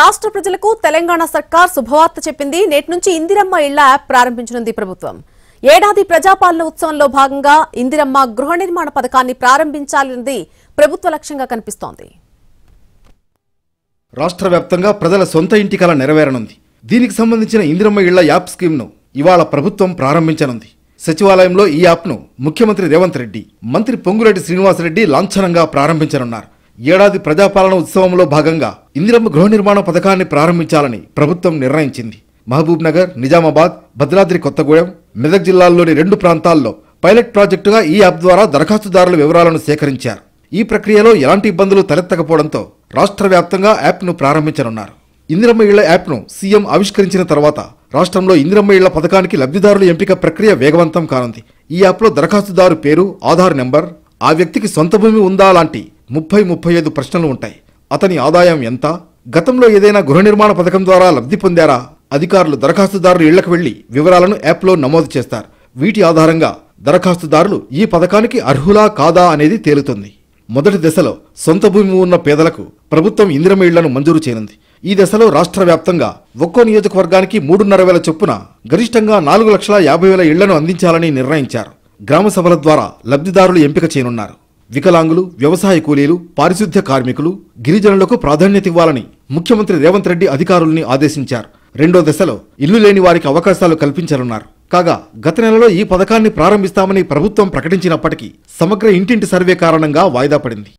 రాష్ట్ర ప్రజలకు తెలంగాణ సర్కార్ శుభవార్త చెప్పింది నేటి నుంచి ఇందిరమ్మ ఇళ్ల యాప్ ప్రారంభించనుంది ప్రభుత్వం ఏడాది ప్రజాపాలన ఉత్సవంలో భాగంగా ఇందిరమ్మ గృహ నిర్మాణ పథకాన్ని ప్రారంభించాలన్నది ప్రభుత్వ లక్ష్యంగా కనిపిస్తోంది రాష్ట్ర వ్యాప్తంగా ప్రజల సొంత ఇంటి కళ నెరవేరనుంది దీనికి సంబంధించిన ఇందిరమ్మ ఇళ్ల యాప్ స్కీమ్ను ఇవాళ ప్రభుత్వం ప్రారంభించనుంది సచివాలయంలో ఈ యాప్ను ముఖ్యమంత్రి రేవంత్ రెడ్డి మంత్రి పొంగురెడ్డి శ్రీనివాసరెడ్డి లాంఛనంగా ప్రారంభించనున్నారు ఏడాది ప్రజాపాలన ఉత్సవంలో భాగంగా ఇందిరమ్మ గృహ నిర్మాణ పథకాన్ని ప్రారంభించాలని ప్రభుత్వం నిర్ణయించింది మహబూబ్ నగర్ నిజామాబాద్ భద్రాద్రి కొత్తగూడెం మెదక్ జిల్లాల్లోని రెండు ప్రాంతాల్లో పైలట్ ప్రాజెక్టుగా ఈ యాప్ ద్వారా దరఖాస్తుదారుల వివరాలను సేకరించారు ఈ ప్రక్రియలో ఎలాంటి ఇబ్బందులు తలెత్తకపోవడంతో రాష్ట్ర వ్యాప్తంగా యాప్ను ప్రారంభించనున్నారు ఇందిరమ్మ ఇళ్ల యాప్ను సీఎం ఆవిష్కరించిన తర్వాత రాష్ట్రంలో ఇందిరమ్మ ఇళ్ల పథకానికి లబ్ధిదారుల ఎంపిక ప్రక్రియ వేగవంతం కానుంది ఈ యాప్లో దరఖాస్తుదారు పేరు ఆధార్ నెంబర్ ఆ వ్యక్తికి సొంత భూమి ఉందా లాంటి ముప్పై ముప్పై ఐదు ప్రశ్నలు ఉంటాయి అతని ఆదాయం ఎంత గతంలో ఏదైనా గృహ నిర్మాణ పథకం ద్వారా లబ్ధి పొందారా అధికారులు దరఖాస్తుదారులు ఇళ్లకు వెళ్లి వివరాలను యాప్లో నమోదు చేస్తారు వీటి ఆధారంగా దరఖాస్తుదారులు ఈ పథకానికి అర్హులా కాదా అనేది తేలుతుంది మొదటి దశలో సొంత భూమి ఉన్న పేదలకు ప్రభుత్వం ఇందిరమ ఇళ్లను మంజూరు చేయనుంది ఈ దశలో రాష్ట్ర వ్యాప్తంగా ఒక్కో నియోజకవర్గానికి మూడున్నర వేల చొప్పున గరిష్టంగా నాలుగు లక్షల యాభై వేల ఇళ్లను అందించాలని నిర్ణయించారు గ్రామ సభల ద్వారా లబ్ధిదారులు ఎంపిక చేయనున్నారు వికలాంగులు వ్యవసాయ కూలీలు పారిశుద్ధ్య కార్మికులు గిరిజనులకు ప్రాధాన్యత ఇవ్వాలని ముఖ్యమంత్రి రేవంత్ రెడ్డి అధికారుల్ని ఆదేశించారు రెండో దశలో ఇల్లు లేని వారికి అవకాశాలు కల్పించనున్నారు కాగా గత నెలలో ఈ పథకాన్ని ప్రారంభిస్తామని ప్రభుత్వం ప్రకటించినప్పటికీ సమగ్ర ఇంటింటి సర్వే కారణంగా వాయిదా పడింది